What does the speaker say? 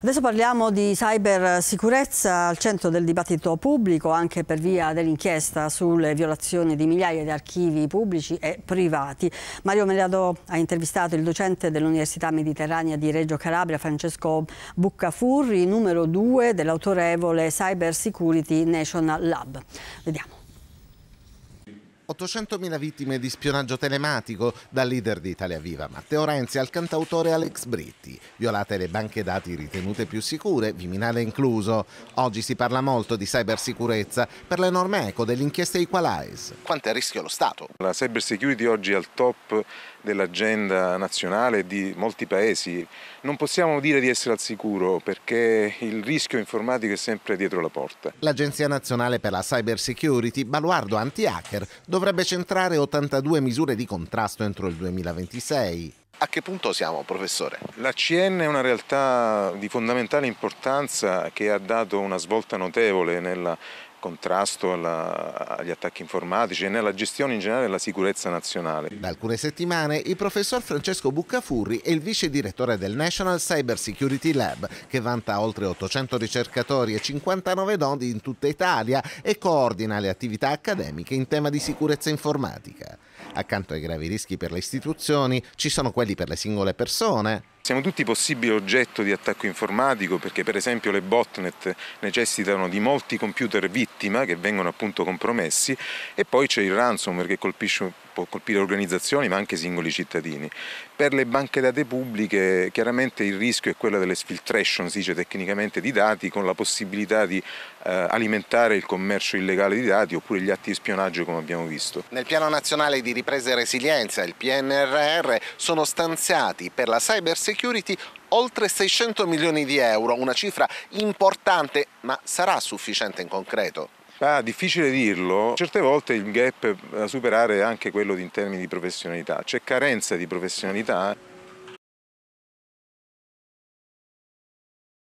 Adesso parliamo di cybersicurezza al centro del dibattito pubblico anche per via dell'inchiesta sulle violazioni di migliaia di archivi pubblici e privati. Mario Meliado ha intervistato il docente dell'Università Mediterranea di Reggio Calabria Francesco Buccafurri, numero 2 dell'autorevole Cyber Security National Lab. Vediamo. 800.000 vittime di spionaggio telematico dal leader di Italia Viva Matteo Renzi al cantautore Alex Britti. Violate le banche dati ritenute più sicure, Viminale incluso. Oggi si parla molto di cybersicurezza per l'enorme eco dell'inchiesta Equalize. Quanto è a rischio lo Stato? La cybersecurity oggi è al top dell'agenda nazionale di molti paesi. Non possiamo dire di essere al sicuro perché il rischio informatico è sempre dietro la porta. L'Agenzia Nazionale per la Cybersecurity, baluardo anti-hacker, dovrebbe dovrebbe centrare 82 misure di contrasto entro il 2026. A che punto siamo, professore? La CN è una realtà di fondamentale importanza che ha dato una svolta notevole nella contrasto alla, agli attacchi informatici e nella gestione in generale della sicurezza nazionale. Da alcune settimane il professor Francesco Buccafurri è il vice direttore del National Cyber Security Lab che vanta oltre 800 ricercatori e 59 doni in tutta Italia e coordina le attività accademiche in tema di sicurezza informatica accanto ai gravi rischi per le istituzioni, ci sono quelli per le singole persone, siamo tutti possibili oggetto di attacco informatico perché per esempio le botnet necessitano di molti computer vittima che vengono appunto compromessi e poi c'è il ransomware che colpisce può colpire organizzazioni ma anche singoli cittadini. Per le banche date pubbliche chiaramente il rischio è quello dell'esfiltration, si dice tecnicamente, di dati con la possibilità di eh, alimentare il commercio illegale di dati oppure gli atti di spionaggio come abbiamo visto. Nel piano nazionale di ripresa e resilienza, il PNRR, sono stanziati per la cyber security oltre 600 milioni di euro, una cifra importante, ma sarà sufficiente in concreto? Ma ah, difficile dirlo, certe volte il gap da superare è anche quello in termini di professionalità, c'è carenza di professionalità.